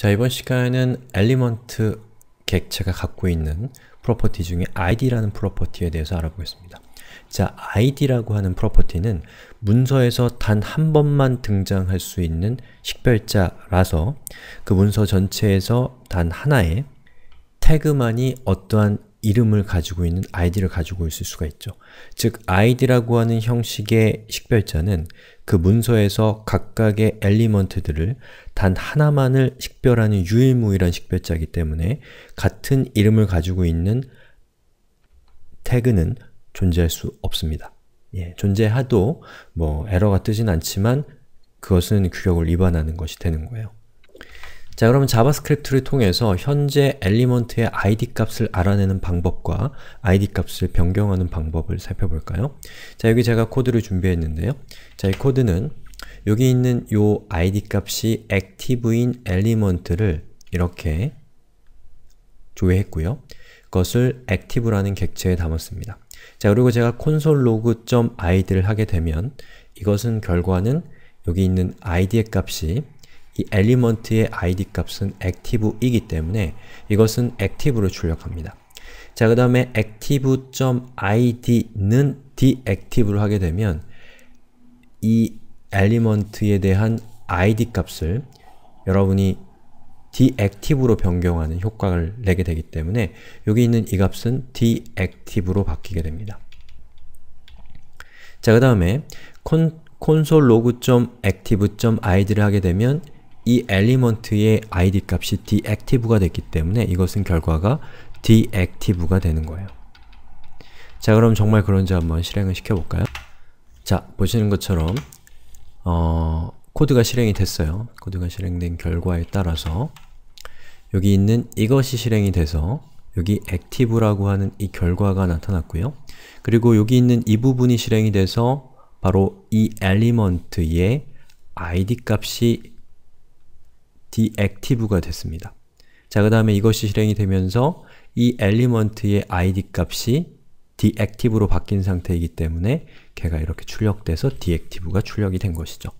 자, 이번 시간에는 엘리먼트 객체가 갖고 있는 프로퍼티 중에 id라는 프로퍼티에 대해서 알아보겠습니다. 자, id라고 하는 프로퍼티는 문서에서 단 한 번만 등장할 수 있는 식별자라서 그 문서 전체에서 단 하나의 태그만이 어떠한 이름을 가지고 있는 id를 가지고 있을 수가 있죠. 즉, id라고 하는 형식의 식별자는 그 문서에서 각각의 엘리먼트들을 단 하나만을 식별하는 유일무이한 식별자이기 때문에 같은 이름을 가지고 있는 태그는 존재할 수 없습니다. 예, 존재하도 뭐 에러가 뜨진 않지만 그것은 규격을 위반하는 것이 되는 거예요. 자 그러면 자바스크립트를 통해서 현재 엘리먼트의 id 값을 알아내는 방법과 id 값을 변경하는 방법을 살펴볼까요? 자 여기 제가 코드를 준비했는데요. 자이 코드는 여기 있는 요 id 값이 a c t i v e 인 엘리먼트를 이렇게 조회했고요. 그것을 a c t i v e 라는 객체에 담았습니다. 자 그리고 제가 console.log.id를 하게 되면 이것은 결과는 여기 있는 id의 값이 이 엘리먼트의 id 값은 active이기 때문에 이것은 active로 출력합니다. 자, 그 다음에 active.id는 deactive로 하게 되면 이 엘리먼트에 대한 id 값을 여러분이 deactive로 변경하는 효과를 내게 되기 때문에 여기 있는 이 값은 deactive로 바뀌게 됩니다. 자, 그 다음에 c o n s a c t i v e i d 를 하게 되면 이 엘리먼트의 id 값이 deactive가 됐기 때문에 이것은 결과가 deactive가 되는 거예요. 자 그럼 정말 그런지 한번 실행을 시켜볼까요? 자 보시는 것처럼 어, 코드가 실행이 됐어요. 코드가 실행된 결과에 따라서 여기 있는 이것이 실행이 돼서 여기 active라고 하는 이 결과가 나타났고요. 그리고 여기 있는 이 부분이 실행이 돼서 바로 이 엘리먼트의 id 값이 deactive가 됐습니다. 자, 그 다음에 이것이 실행이 되면서 이 엘리먼트의 id 값이 deactive로 바뀐 상태이기 때문에 걔가 이렇게 출력돼서 deactive가 출력이 된 것이죠.